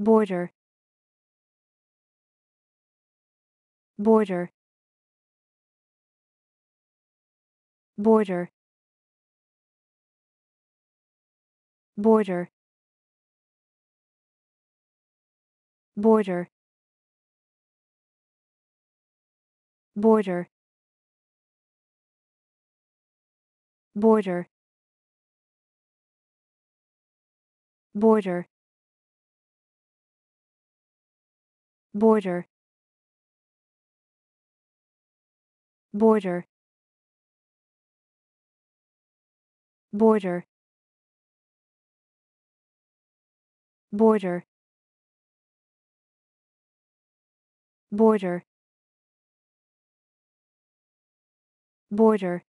border border border border border border border border border border border border border border